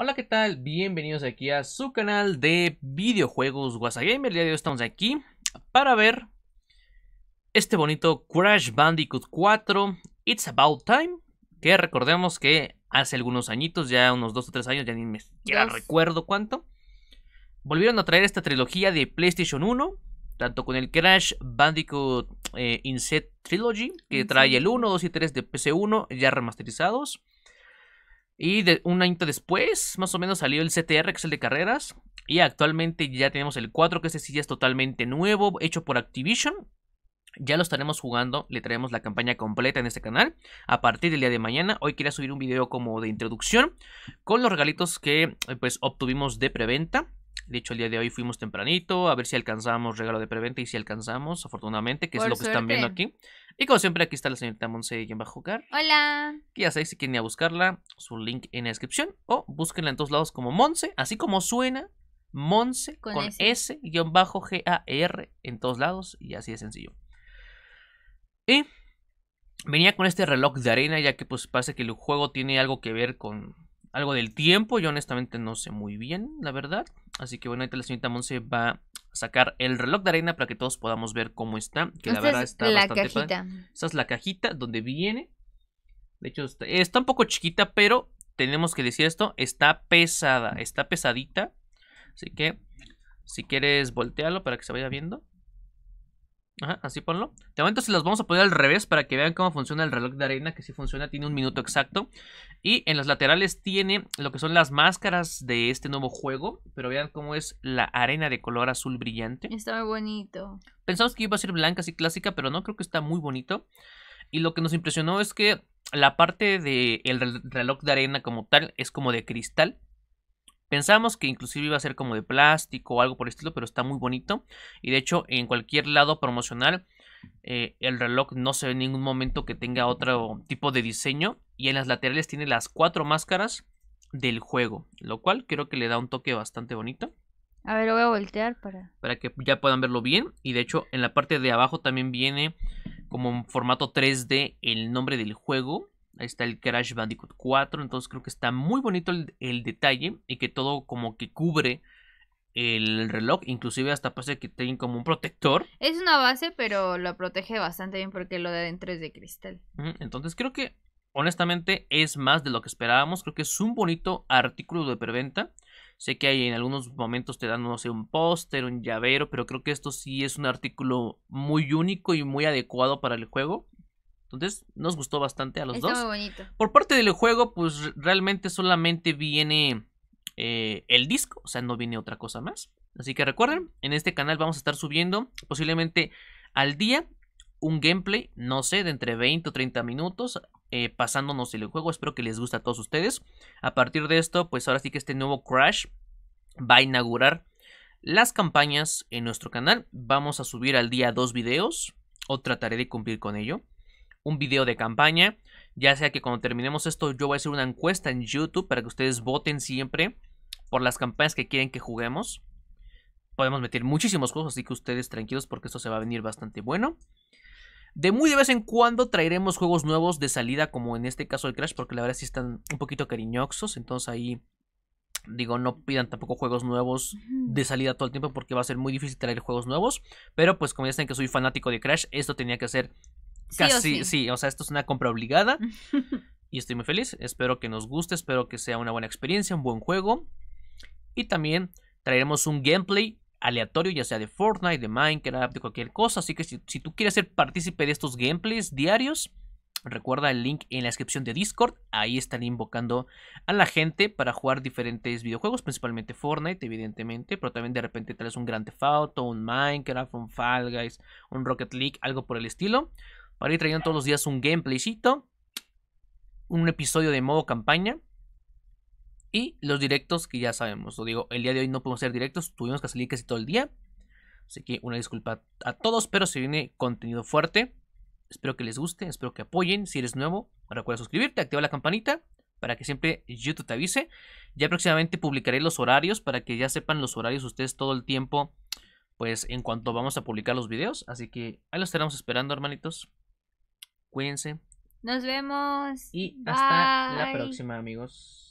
Hola, ¿qué tal? Bienvenidos aquí a su canal de videojuegos Wasagamer. El día de hoy estamos aquí para ver este bonito Crash Bandicoot 4 It's About Time. Que recordemos que hace algunos añitos, ya unos 2 o 3 años, ya ni me recuerdo cuánto. Volvieron a traer esta trilogía de PlayStation 1, tanto con el Crash Bandicoot eh, Inset Trilogy, que trae el 1, 2 y 3 de PC1 ya remasterizados y un año después, más o menos, salió el CTR, que es el de carreras. Y actualmente ya tenemos el 4, que este sí ya es totalmente nuevo, hecho por Activision. Ya lo estaremos jugando, le traemos la campaña completa en este canal a partir del día de mañana. Hoy quería subir un video como de introducción con los regalitos que pues obtuvimos de preventa. De hecho, el día de hoy fuimos tempranito a ver si alcanzamos regalo de preventa y si alcanzamos, afortunadamente, que es lo que están viendo aquí. Y como siempre, aquí está la señorita Monse quien va a jugar. Hola. Que ya sabéis si quieren ir a buscarla, su link en la descripción o búsquenla en todos lados como Monse, así como suena. Monse con, con S-G-A-R en todos lados y así de sencillo. Y venía con este reloj de arena ya que pues parece que el juego tiene algo que ver con algo del tiempo. Yo honestamente no sé muy bien, la verdad. Así que bueno, ahorita la señorita Monse va a sacar el reloj de arena para que todos podamos ver cómo está. Que la verdad está la bastante cajita. Esta es la cajita donde viene. De hecho, está, está un poco chiquita, pero tenemos que decir esto. Está pesada, está pesadita. Así que, si quieres, voltearlo para que se vaya viendo así ponlo. De momento se los vamos a poner al revés para que vean cómo funciona el reloj de arena, que si funciona, tiene un minuto exacto. Y en los laterales tiene lo que son las máscaras de este nuevo juego, pero vean cómo es la arena de color azul brillante. Está muy bonito. Pensamos que iba a ser blanca así clásica, pero no, creo que está muy bonito. Y lo que nos impresionó es que la parte del reloj de arena como tal es como de cristal. Pensamos que inclusive iba a ser como de plástico o algo por el estilo, pero está muy bonito. Y de hecho, en cualquier lado promocional, eh, el reloj no se ve en ningún momento que tenga otro tipo de diseño. Y en las laterales tiene las cuatro máscaras del juego, lo cual creo que le da un toque bastante bonito. A ver, lo voy a voltear para... Para que ya puedan verlo bien. Y de hecho, en la parte de abajo también viene como en formato 3D el nombre del juego Ahí está el Crash Bandicoot 4. Entonces creo que está muy bonito el, detalle. Y que todo como que cubre el reloj. Inclusive hasta parece que tienen como un protector. Es una base, pero lo protege bastante bien porque lo de adentro es de cristal. Entonces creo que honestamente es más de lo que esperábamos. Creo que es un bonito artículo de preventa. Sé que hay en algunos momentos te dan, no sé, un póster, un llavero, pero creo que esto sí es un artículo muy único y muy adecuado para el juego. Entonces nos gustó bastante a los dos. Por parte del juego, pues realmente solamente viene eh, el disco, o sea, no viene otra cosa más. Así que recuerden, en este canal vamos a estar subiendo posiblemente al día un gameplay, no sé, de entre 20 o 30 minutos, eh, pasándonos el juego. Espero que les guste a todos ustedes. A partir de esto, pues ahora sí que este nuevo Crash va a inaugurar las campañas en nuestro canal. Vamos a subir al día dos videos, o trataré de cumplir con ello un video de campaña. Ya sea que cuando terminemos esto yo voy a hacer una encuesta en YouTube para que ustedes voten siempre por las campañas que quieren que juguemos. Podemos meter muchísimos juegos, así que ustedes tranquilos porque esto se va a venir bastante bueno. De muy de vez en cuando traeremos juegos nuevos de salida, como en este caso el Crash, porque la verdad sí están un poquito cariñosos. Entonces ahí, digo, no pidan tampoco juegos nuevos de salida todo el tiempo, porque va a ser muy difícil traer juegos nuevos. Pero pues como ya saben que soy fanático de Crash, esto tenía que ser Casi, sí, o sí. o sea, esto es una compra obligada. y estoy muy feliz. Espero que nos guste, espero que sea una buena experiencia, un buen juego. Y también traeremos un gameplay aleatorio, ya sea de Fortnite, de Minecraft, de cualquier cosa. Así que si, tú quieres ser partícipe de estos gameplays diarios, recuerda el link en la descripción de Discord. Ahí estaré invocando a la gente para jugar diferentes videojuegos, principalmente Fortnite, evidentemente, pero también de repente traes un Grand Theft un Minecraft, un Fall Guys, un Rocket League, algo por el estilo. Para ir trayendo todos los días un gameplaycito, un episodio de modo campaña y los directos que ya sabemos. Lo digo, el día de hoy no podemos hacer directos, tuvimos que salir casi todo el día. Así que una disculpa a todos, pero se viene contenido fuerte. Espero que les guste, espero que apoyen. Si eres nuevo, recuerda suscribirte, activa la campanita para que siempre YouTube te avise. Ya próximamente publicaré los horarios para que ya sepan los horarios ustedes todo el tiempo, pues en cuanto vamos a publicar los videos. Así que ahí los estaremos esperando, hermanitos. Cuídense. Nos vemos. Y hasta la próxima, amigos.